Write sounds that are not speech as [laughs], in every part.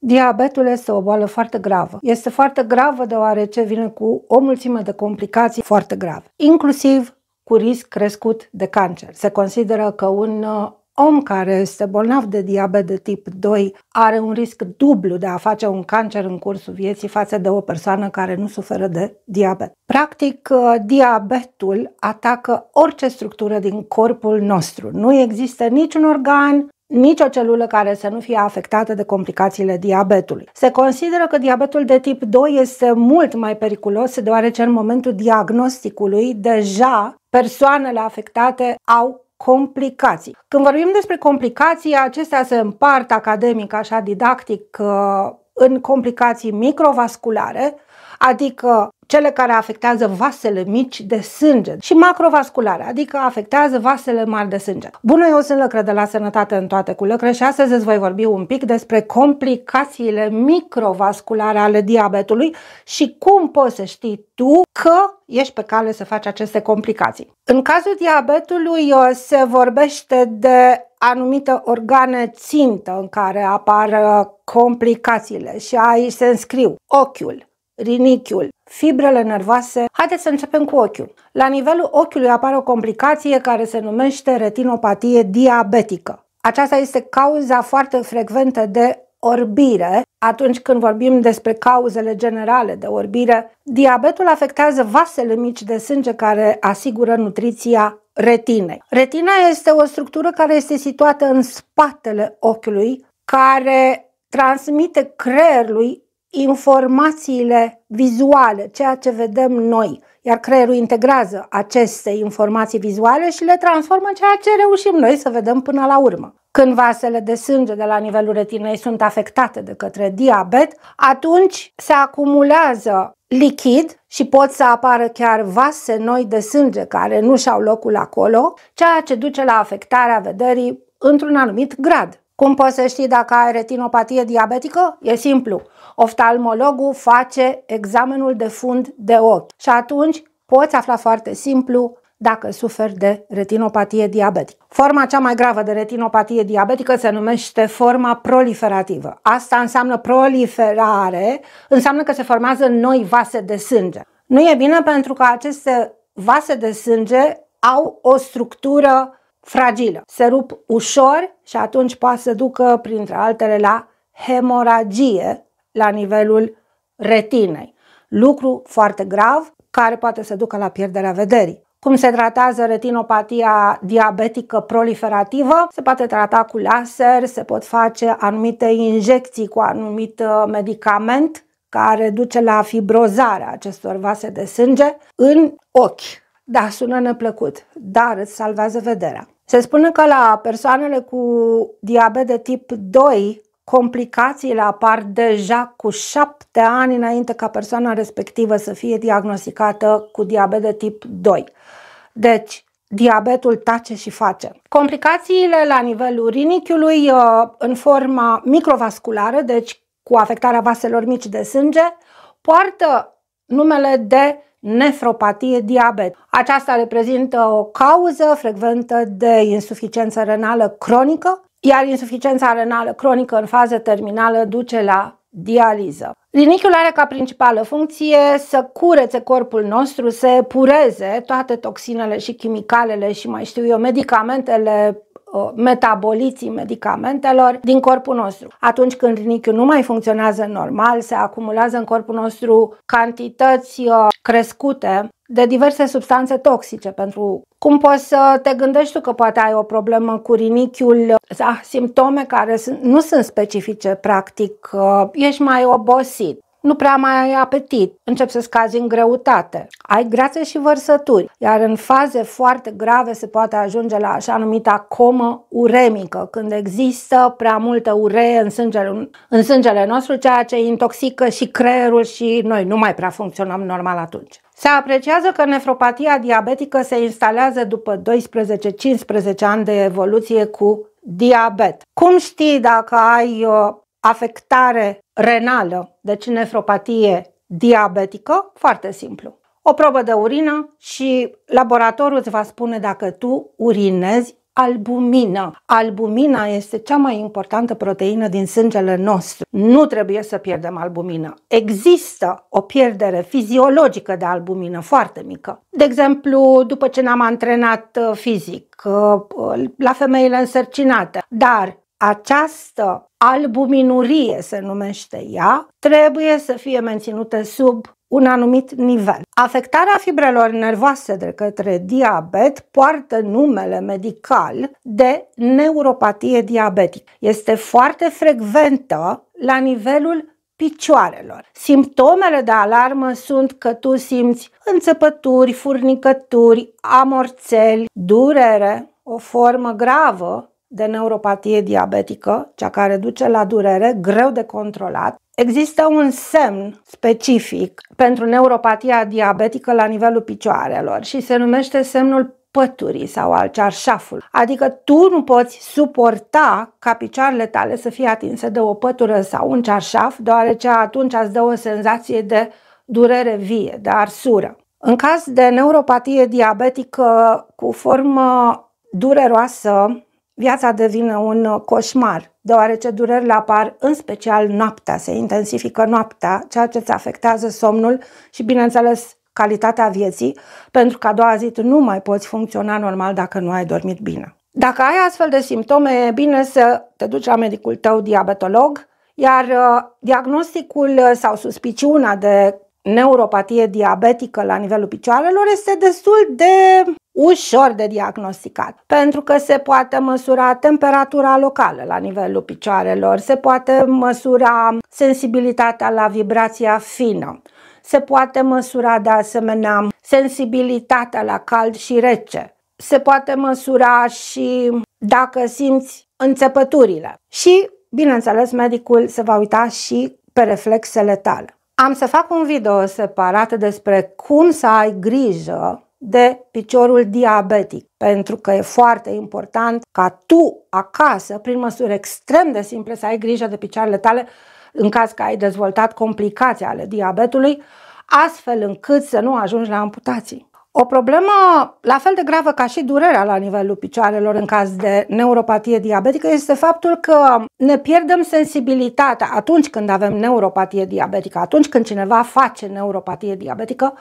Diabetul este o boală foarte gravă. Este foarte gravă deoarece vine cu o mulțime de complicații foarte grave, inclusiv cu risc crescut de cancer. Se consideră că un uh, om care este bolnav de diabet de tip 2 are un risc dublu de a face un cancer în cursul vieții față de o persoană care nu suferă de diabet. Practic, uh, diabetul atacă orice structură din corpul nostru. Nu există niciun organ nicio celulă care să nu fie afectată de complicațiile diabetului. Se consideră că diabetul de tip 2 este mult mai periculos deoarece în momentul diagnosticului deja persoanele afectate au complicații. Când vorbim despre complicații, acestea se împart academic, așa didactic, uh, în complicații microvasculare, adică cele care afectează vasele mici de sânge și macrovasculare, adică afectează vasele mari de sânge. Bună, eu sunt Lăcră de la Sănătate în toate cu Lăcră și astăzi îți voi vorbi un pic despre complicațiile microvasculare ale diabetului și cum poți să știi tu că ești pe cale să faci aceste complicații. În cazul diabetului uh, se vorbește de anumite organe țintă în care apar uh, complicațiile și aici se înscriu ochiul, rinichiul, fibrele nervoase. Haideți să începem cu ochiul. La nivelul ochiului apare o complicație care se numește retinopatie diabetică. Aceasta este cauza foarte frecventă de orbire, atunci când vorbim despre cauzele generale de orbire, diabetul afectează vasele mici de sânge care asigură nutriția retinei. Retina este o structură care este situată în spatele ochiului, care transmite creierului informațiile vizuale, ceea ce vedem noi, iar creierul integrează aceste informații vizuale și le transformă în ceea ce reușim noi să vedem până la urmă. Când vasele de sânge de la nivelul retinei sunt afectate de către diabet, atunci se acumulează lichid și pot să apară chiar vase noi de sânge care nu și-au locul acolo, ceea ce duce la afectarea vederii într-un anumit grad. Cum poți să știi dacă ai retinopatie diabetică? E simplu. Oftalmologul face examenul de fund de ochi și atunci poți afla foarte simplu dacă suferi de retinopatie diabetică. Forma cea mai gravă de retinopatie diabetică se numește forma proliferativă. Asta înseamnă proliferare, înseamnă că se formează noi vase de sânge. Nu e bine pentru că aceste vase de sânge au o structură fragilă. Se rup ușor și atunci poate să ducă, printre altele, la hemoragie la nivelul retinei. Lucru foarte grav care poate să ducă la pierderea vederii. Cum se tratează retinopatia diabetică proliferativă? Se poate trata cu laser, se pot face anumite injecții cu anumit uh, medicament care duce la fibrozarea acestor vase de sânge în ochi. Da, sună neplăcut, dar îți salvează vederea. Se spune că la persoanele cu diabet de tip 2, complicațiile apar deja cu șapte ani înainte ca persoana respectivă să fie diagnosticată cu diabet de tip 2. Deci, diabetul tace și face. Complicațiile la nivelul rinichiului uh, în forma microvasculară, deci cu afectarea vaselor mici de sânge, poartă numele de nefropatie diabet. Aceasta reprezintă o cauză frecventă de insuficiență renală cronică, iar insuficiența renală cronică în fază terminală duce la dializă. Rinichiul are ca principală funcție să curețe corpul nostru, să epureze toate toxinele și chimicalele și mai știu eu, medicamentele Uh, metaboliții medicamentelor din corpul nostru. Atunci când rinichiul nu mai funcționează normal, se acumulează în corpul nostru cantități uh, crescute de diverse substanțe toxice pentru cum poți să te gândești tu că poate ai o problemă cu rinichiul, da, simptome care nu sunt specifice, practic, uh, ești mai obosit, nu prea mai ai apetit, începi să scazi în greutate, ai grațe și vărsături, iar în faze foarte grave se poate ajunge la așa numita comă uremică, când există prea multă uree în sângele, în sângele nostru, ceea ce intoxică și creierul și noi nu mai prea funcționăm normal atunci. Se apreciază că nefropatia diabetică se instalează după 12-15 ani de evoluție cu diabet. Cum știi dacă ai uh, afectare renală, deci nefropatie diabetică, foarte simplu. O probă de urină și laboratorul îți va spune dacă tu urinezi albumină. Albumina este cea mai importantă proteină din sângele nostru. Nu trebuie să pierdem albumină. Există o pierdere fiziologică de albumină foarte mică. De exemplu, după ce ne-am antrenat uh, fizic, uh, la femeile însărcinate. Dar această albuminurie, se numește ea, trebuie să fie menținută sub un anumit nivel. Afectarea fibrelor nervoase de către diabet poartă numele medical de neuropatie diabetică. Este foarte frecventă la nivelul picioarelor. Simptomele de alarmă sunt că tu simți înțepături, furnicături, amorțeli, durere, o formă gravă de neuropatie diabetică, cea care duce la durere, greu de controlat, Există un semn specific pentru neuropatia diabetică la nivelul picioarelor și se numește semnul păturii sau al cearșafului. Adică tu nu poți suporta ca picioarele tale să fie atinse de o pătură sau un cearșaf, deoarece atunci îți dă o senzație de durere vie, de arsură. În caz de neuropatie diabetică cu formă dureroasă, viața devine un uh, coșmar, deoarece durerile apar în special noaptea, se intensifică noaptea, ceea ce îți afectează somnul și, bineînțeles, calitatea vieții, pentru că a doua zi tu nu mai poți funcționa normal dacă nu ai dormit bine. Dacă ai astfel de simptome, e bine să te duci la medicul tău diabetolog, iar uh, diagnosticul uh, sau suspiciunea de neuropatie diabetică la nivelul picioarelor este destul de ușor de diagnosticat, pentru că se poate măsura temperatura locală la nivelul picioarelor, se poate măsura sensibilitatea la vibrația fină, se poate măsura de asemenea sensibilitatea la cald și rece, se poate măsura și dacă simți înțepăturile și, bineînțeles, medicul se va uita și pe reflexele tale. Am să fac un video separat despre cum să ai grijă de piciorul diabetic, pentru că e foarte important ca tu acasă, prin măsuri extrem de simple, să ai grijă de picioarele tale în caz că ai dezvoltat complicații ale diabetului, astfel încât să nu ajungi la amputații. O problemă la fel de gravă ca și durerea la nivelul picioarelor în caz de neuropatie diabetică este faptul că ne pierdem sensibilitatea atunci când avem neuropatie diabetică, atunci când cineva face neuropatie diabetică,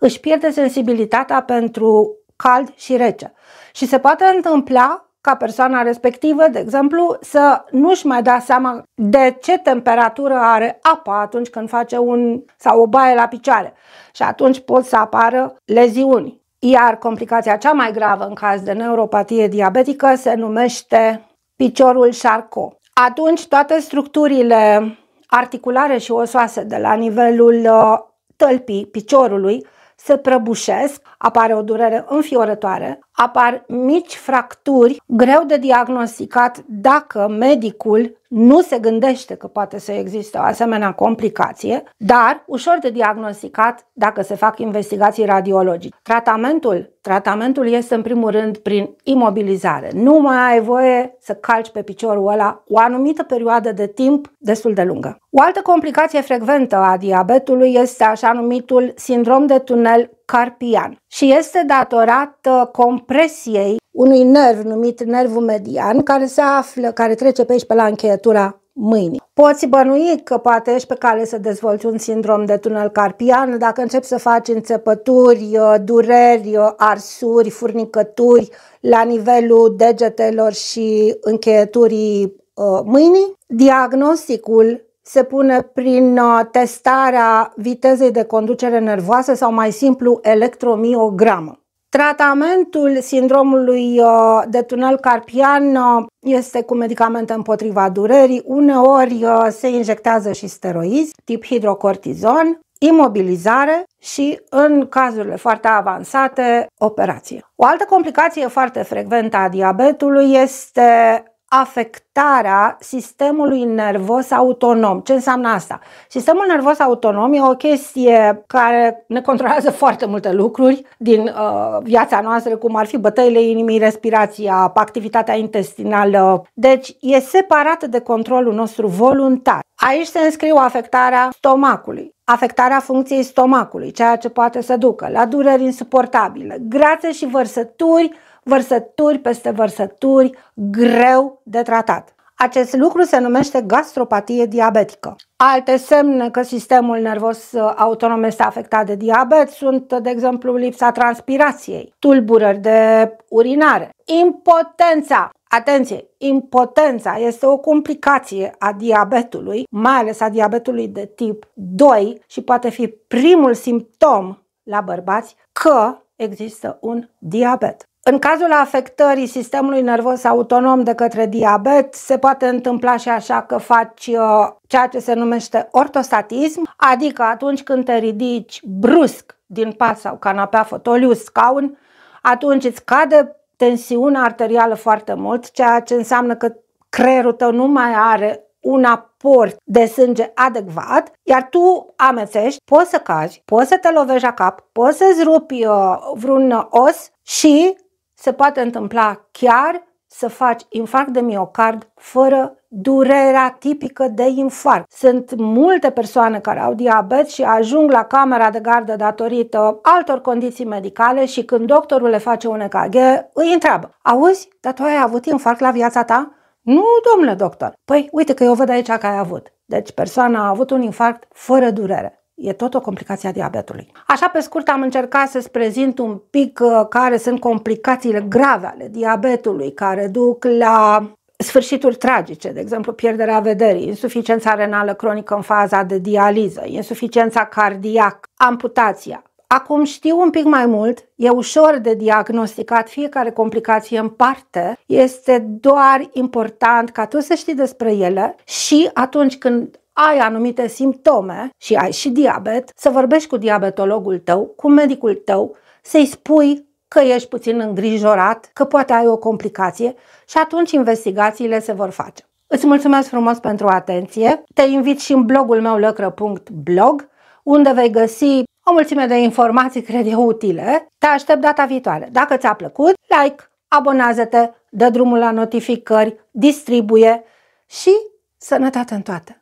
își pierde sensibilitatea pentru cald și rece. Și se poate întâmpla ca persoana respectivă, de exemplu, să nu-și mai dea seama de ce temperatură are apa atunci când face un sau o baie la picioare. Și atunci pot să apară leziuni. Iar complicația cea mai gravă în caz de neuropatie diabetică se numește piciorul șarco. Atunci toate structurile articulare și osoase de la nivelul uh, tălpii piciorului se prăbușesc, apare o durere înfiorătoare, apar mici fracturi greu de diagnosticat dacă medicul nu se gândește că poate să existe o asemenea complicație, dar ușor de diagnosticat dacă se fac investigații radiologice. Tratamentul Tratamentul este în primul rând prin imobilizare. Nu mai ai voie să calci pe piciorul ăla o anumită perioadă de timp destul de lungă. O altă complicație frecventă a diabetului este așa numitul sindrom de tunel carpian și este datorată compresiei unui nerv numit nervul median care se află, care trece pe aici pe la încheietura mâinii. Poți bănui că poate ești pe cale să dezvolți un sindrom de tunel carpian dacă începi să faci înțepături, uh, dureri, uh, arsuri, furnicături la nivelul degetelor și încheieturii uh, mâinii. Diagnosticul se pune prin uh, testarea vitezei de conducere nervoasă sau mai simplu electromiogramă. Tratamentul sindromului uh, de tunel carpian uh, este cu medicamente împotriva durerii, uneori se injectează și steroizi, tip hidrocortizon, imobilizare și, în cazurile foarte avansate, operație. O altă complicație foarte frecventă a diabetului este afectarea sistemului nervos autonom. Ce înseamnă asta? Sistemul nervos autonom e o chestie care ne controlează [laughs] foarte multe lucruri din uh, viața noastră, cum ar fi bătăile inimii, respirația, activitatea intestinală. Deci e separată de controlul nostru voluntar. Aici se înscriu afectarea stomacului, afectarea funcției stomacului, ceea ce poate să ducă la dureri insuportabile, grațe și vărsături, vărsături peste vărsături, greu de tratat. Acest lucru se numește gastropatie diabetică. Alte semne că sistemul nervos autonom este afectat de diabet sunt, de exemplu, lipsa transpirației, tulburări de urinare, impotența. Atenție, impotența este o complicație a diabetului, mai ales a diabetului de tip 2 și poate fi primul simptom la bărbați că există un diabet. În cazul afectării sistemului nervos autonom de către diabet, se poate întâmpla și așa că faci uh, ceea ce se numește ortostatism, adică atunci când te ridici brusc din pat sau canapea, fotoliu, scaun, atunci îți cade tensiunea arterială foarte mult, ceea ce înseamnă că creierul tău nu mai are un aport de sânge adecvat, iar tu amețești, poți să cazi, poți să te lovești la cap, poți să-ți rupi uh, vreun os și se poate întâmpla chiar să faci infarct de miocard fără durerea tipică de infarct. Sunt multe persoane care au diabet și ajung la camera de gardă datorită altor condiții medicale și când doctorul le face un EKG, îi întreabă Auzi, dar tu ai avut infarct la viața ta? Nu, domnule doctor. Păi, uite că eu văd aici că ai avut. Deci persoana a avut un infarct fără durere e tot o complicație a diabetului. Așa pe scurt am încercat să-ți prezint un pic uh, care sunt complicațiile grave ale diabetului care duc la sfârșituri tragice, de exemplu pierderea vederii, insuficiența renală cronică în faza de dializă, insuficiența cardiacă, amputația. Acum știu un pic mai mult, e ușor de diagnosticat fiecare complicație în parte, este doar important ca tu să știi despre ele și atunci când ai anumite simptome și ai și diabet, să vorbești cu diabetologul tău, cu medicul tău, să-i spui că ești puțin îngrijorat, că poate ai o complicație și atunci investigațiile se vor face. Îți mulțumesc frumos pentru atenție. Te invit și în blogul meu lăcră.blog, unde vei găsi o mulțime de informații, cred eu, utile. Te aștept data viitoare. Dacă ți-a plăcut, like, abonează-te, dă drumul la notificări, distribuie și sănătate în toate!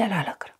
de la lacră.